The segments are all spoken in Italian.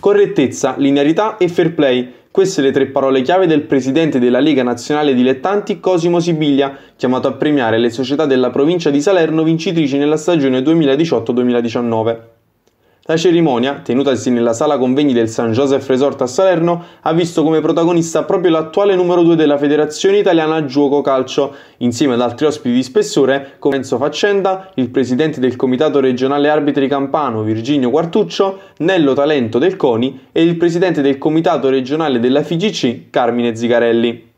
Correttezza, linearità e fair play. Queste le tre parole chiave del presidente della Lega Nazionale Dilettanti Cosimo Sibiglia, chiamato a premiare le società della provincia di Salerno vincitrici nella stagione 2018-2019. La cerimonia, tenutasi nella sala convegni del San Joseph Resort a Salerno, ha visto come protagonista proprio l'attuale numero 2 della Federazione Italiana Gioco Calcio, insieme ad altri ospiti di spessore come Enzo Faccenda, il presidente del Comitato regionale arbitri campano Virginio Quartuccio, Nello Talento del CONI e il presidente del Comitato regionale della FIGC Carmine Zigarelli.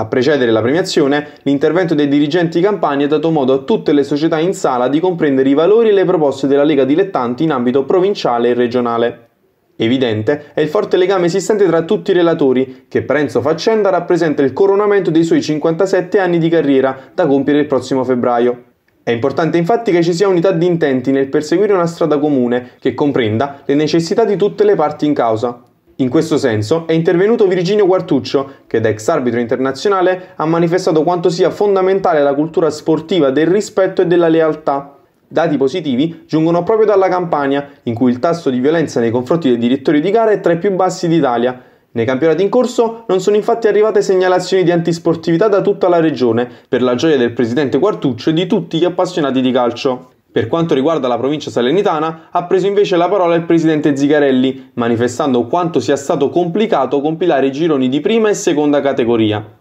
A precedere la premiazione, l'intervento dei dirigenti campani ha dato modo a tutte le società in sala di comprendere i valori e le proposte della Lega Dilettanti in ambito provinciale e regionale. Evidente è il forte legame esistente tra tutti i relatori, che per Enzo Faccenda rappresenta il coronamento dei suoi 57 anni di carriera da compiere il prossimo febbraio. È importante infatti che ci sia unità di intenti nel perseguire una strada comune che comprenda le necessità di tutte le parti in causa, in questo senso è intervenuto Virginio Quartuccio, che da ex arbitro internazionale ha manifestato quanto sia fondamentale la cultura sportiva del rispetto e della lealtà. Dati positivi giungono proprio dalla Campania, in cui il tasso di violenza nei confronti dei direttori di gara è tra i più bassi d'Italia, nei campionati in corso non sono infatti arrivate segnalazioni di antisportività da tutta la regione, per la gioia del presidente Quartuccio e di tutti gli appassionati di calcio. Per quanto riguarda la provincia salernitana, ha preso invece la parola il presidente Zigarelli, manifestando quanto sia stato complicato compilare i gironi di prima e seconda categoria.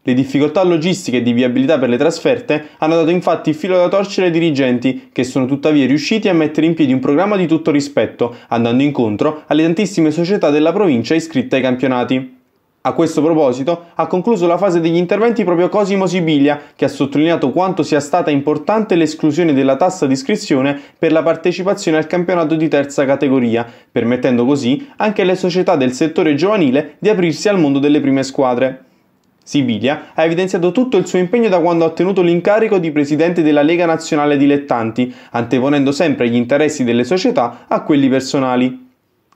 Le difficoltà logistiche e di viabilità per le trasferte hanno dato infatti il filo da torcere ai dirigenti, che sono tuttavia riusciti a mettere in piedi un programma di tutto rispetto, andando incontro alle tantissime società della provincia iscritte ai campionati. A questo proposito ha concluso la fase degli interventi proprio Cosimo Sibilia, che ha sottolineato quanto sia stata importante l'esclusione della tassa di iscrizione per la partecipazione al campionato di terza categoria, permettendo così anche alle società del settore giovanile di aprirsi al mondo delle prime squadre. Sibilia ha evidenziato tutto il suo impegno da quando ha ottenuto l'incarico di presidente della Lega Nazionale Dilettanti, anteponendo sempre gli interessi delle società a quelli personali.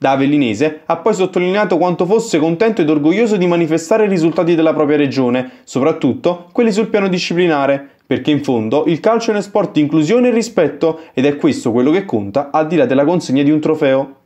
Da Avellinese ha poi sottolineato quanto fosse contento ed orgoglioso di manifestare i risultati della propria regione, soprattutto quelli sul piano disciplinare, perché in fondo il calcio è uno sport di inclusione e rispetto ed è questo quello che conta al di là della consegna di un trofeo.